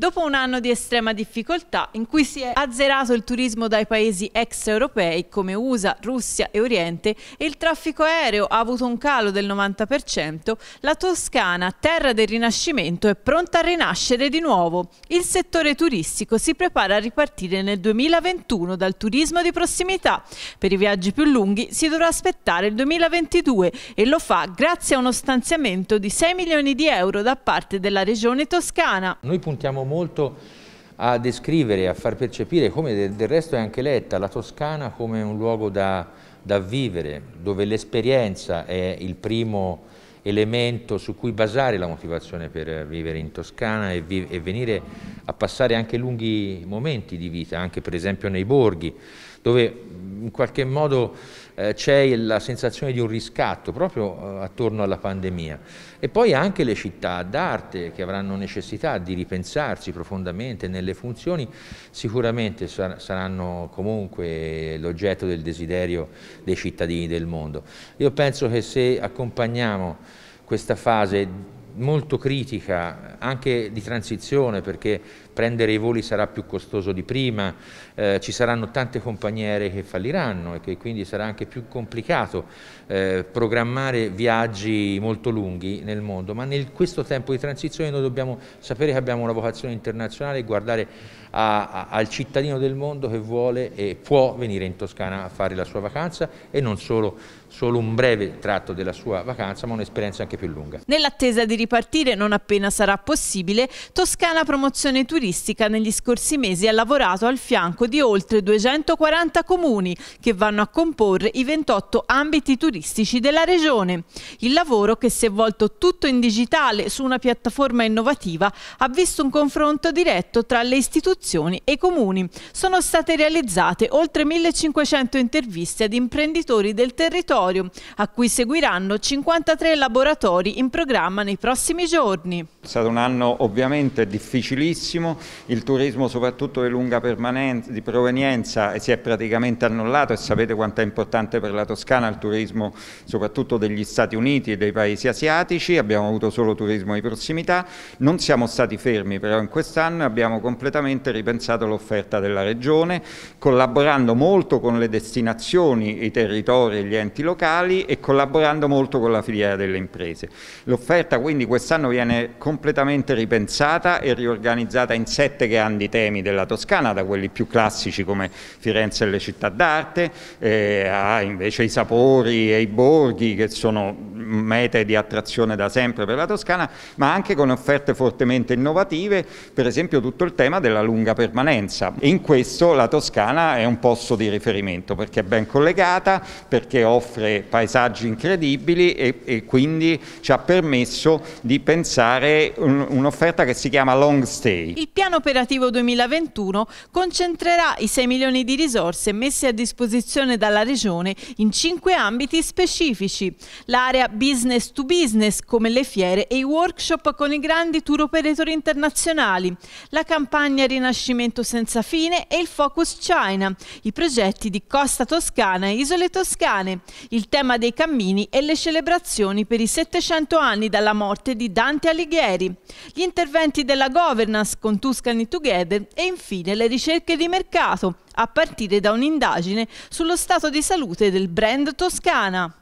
Dopo un anno di estrema difficoltà, in cui si è azzerato il turismo dai paesi extraeuropei come USA, Russia e Oriente e il traffico aereo ha avuto un calo del 90%, la Toscana, terra del Rinascimento, è pronta a rinascere di nuovo. Il settore turistico si prepara a ripartire nel 2021 dal turismo di prossimità. Per i viaggi più lunghi si dovrà aspettare il 2022 e lo fa grazie a uno stanziamento di 6 milioni di euro da parte della Regione Toscana. Noi puntiamo molto a descrivere, a far percepire, come del, resto è anche letta, la Toscana come un luogo da, da vivere, dove l'esperienza è il primo elemento su cui basare la motivazione per vivere in Toscana e, vi e, venire a passare anche lunghi momenti di vita, anche per esempio nei borghi, dove in qualche modo eh, c'è la sensazione di un riscatto proprio eh, attorno alla pandemia. E poi anche le città d'arte che avranno necessità di ripensarsi profondamente nelle funzioni, sicuramente sar saranno comunque l'oggetto del desiderio dei cittadini del mondo. Io penso che se accompagniamo questa fase molto critica anche di transizione perché prendere i voli sarà più costoso di prima, eh, ci saranno tante compagnie aeree che falliranno e che quindi sarà anche più complicato eh, programmare viaggi molto lunghi nel mondo, ma in questo tempo di transizione noi dobbiamo sapere che abbiamo una vocazione internazionale e guardare a, a, al cittadino del mondo che vuole e può venire in Toscana a fare la sua vacanza e non solo, solo un breve tratto della sua vacanza, ma un'esperienza anche più lunga. Nell'attesa di ripartire non appena sarà possibile, Toscana Promozione Turismo turistica negli scorsi mesi ha lavorato al fianco di oltre 240 comuni che vanno a comporre i 28 ambiti turistici della regione. Il lavoro, che si è volto tutto in digitale su una piattaforma innovativa, ha visto un confronto diretto tra le istituzioni e i comuni. Sono state realizzate oltre 1500 interviste ad imprenditori del territorio, a cui seguiranno 53 laboratori in programma nei prossimi giorni. È stato un anno ovviamente difficilissimo il turismo soprattutto di lunga di provenienza si è praticamente annullato e sapete quanto è importante per la Toscana il turismo soprattutto degli Stati Uniti e dei paesi asiatici, abbiamo avuto solo turismo di prossimità, non siamo stati fermi però in quest'anno abbiamo completamente ripensato l'offerta della regione collaborando molto con le destinazioni, i territori e gli enti locali e collaborando molto con la filiera delle imprese. L'offerta quindi quest'anno viene completamente ripensata e riorganizzata in sette grandi temi della Toscana, da quelli più classici come Firenze e le città d'arte, eh, a invece i sapori e i borghi che sono mete di attrazione da sempre per la Toscana, ma anche con offerte fortemente innovative, per esempio tutto il tema della lunga permanenza. In questo la Toscana è un posto di riferimento perché è ben collegata, perché offre paesaggi incredibili e, e quindi ci ha permesso di pensare un'offerta che si chiama long stay il piano operativo 2021 concentrerà i 6 milioni di risorse messe a disposizione dalla Regione in cinque ambiti specifici. L'area business to business come le fiere e i workshop con i grandi tour operatori internazionali, la campagna Rinascimento senza fine e il Focus China, i progetti di Costa Toscana e Isole Toscane, il tema dei cammini e le celebrazioni per i 700 anni dalla morte di Dante Alighieri. Gli interventi della governance con con Tuscany Together e infine le ricerche di mercato, a partire da un'indagine sullo stato di salute del brand Toscana.